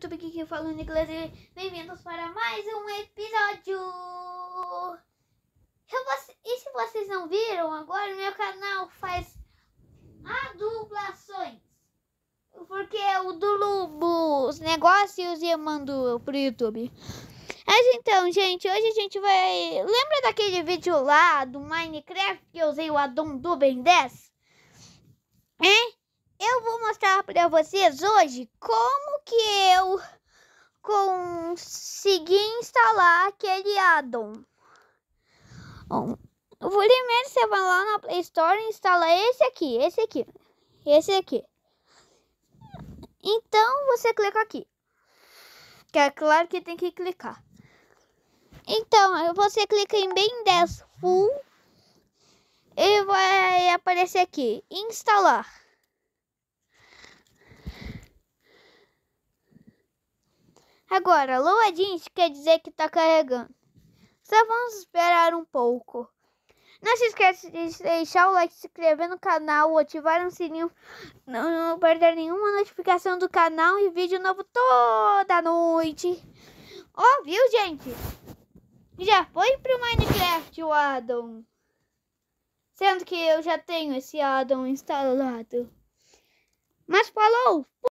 YouTube, aqui que fala inglês e bem-vindos para mais um episódio! Eu, e se vocês não viram, agora meu canal faz dublações, Porque é do dublo os negócios e eu mando pro YouTube. Mas então, gente, hoje a gente vai... Lembra daquele vídeo lá do Minecraft que eu usei o addon do Ben 10? Hein? É? Eu vou mostrar para vocês hoje como que é consegui instalar aquele addon. Bom, primeiro você vai lá na Play Store e instala esse aqui, esse aqui, esse aqui. Então você clica aqui. Que é claro que tem que clicar. Então, você clica em bem 10 full e vai aparecer aqui instalar. Agora, lua jeans quer dizer que está carregando. Só vamos esperar um pouco. Não se esqueça de deixar o like, se inscrever no canal, ativar o sininho, não, perder nenhuma notificação do canal e vídeo novo toda noite. Ó, oh, viu, gente? Já foi pro Minecraft o addon. Sendo que eu já tenho esse addon instalado. Mas falou!